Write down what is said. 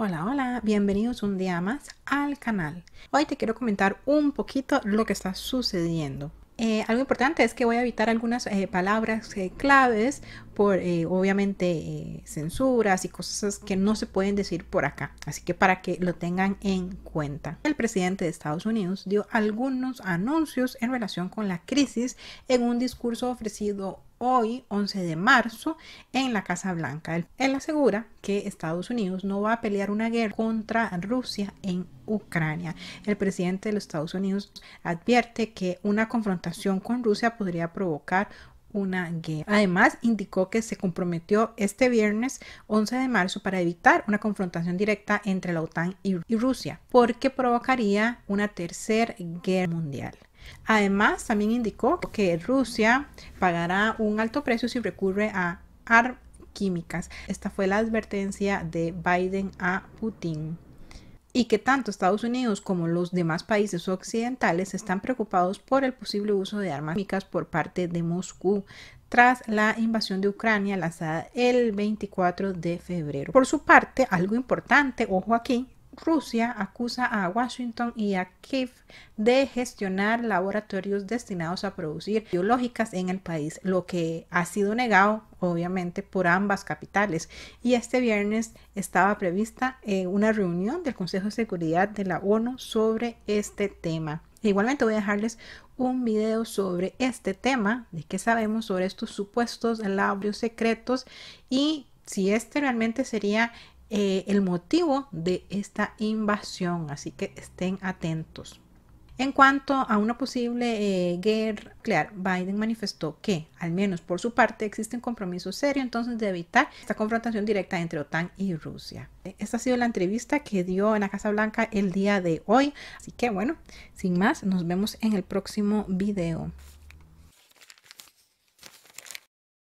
Hola, hola, bienvenidos un día más al canal. Hoy te quiero comentar un poquito lo que está sucediendo. Eh, algo importante es que voy a evitar algunas eh, palabras eh, claves por obviamente censuras y cosas que no se pueden decir por acá. Así que para que lo tengan en cuenta. El presidente de Estados Unidos dio algunos anuncios en relación con la crisis en un discurso ofrecido hoy, 11 de marzo, en la Casa Blanca. Él, asegura que Estados Unidos no va a pelear una guerra contra Rusia en Ucrania. El presidente de los Estados Unidos advierte que una confrontación con Rusia podría provocar una guerra. Además, indicó que se comprometió este viernes 11 de marzo para evitar una confrontación directa entre la OTAN y Rusia, porque provocaría una tercera guerra mundial. Además, también indicó que Rusia pagará un alto precio si recurre a armas químicas. Esta fue la advertencia de Biden a Putin. Y que tanto Estados Unidos como los demás países occidentales están preocupados por el posible uso de armas químicas por parte de Moscú tras la invasión de Ucrania lanzada el 24 de febrero. Por su parte, algo importante, ojo aquí, Rusia acusa a Washington y a Kiev de gestionar laboratorios destinados a producir biológicas en el país, lo que ha sido negado obviamente por ambas capitales. Y este viernes estaba prevista eh, una reunión del Consejo de Seguridad de la ONU sobre este tema. Igualmente voy a dejarles un video sobre este tema, de qué sabemos sobre estos supuestos labios secretos y si este realmente sería eh, el motivo de esta invasión, así que estén atentos. En cuanto a una posible eh, guerra nuclear, Biden manifestó que, al menos por su parte, existe un compromiso serio entonces de evitar esta confrontación directa entre OTAN y Rusia. Esta ha sido la entrevista que dio en la Casa Blanca el día de hoy. Así que bueno, sin más, nos vemos en el próximo video.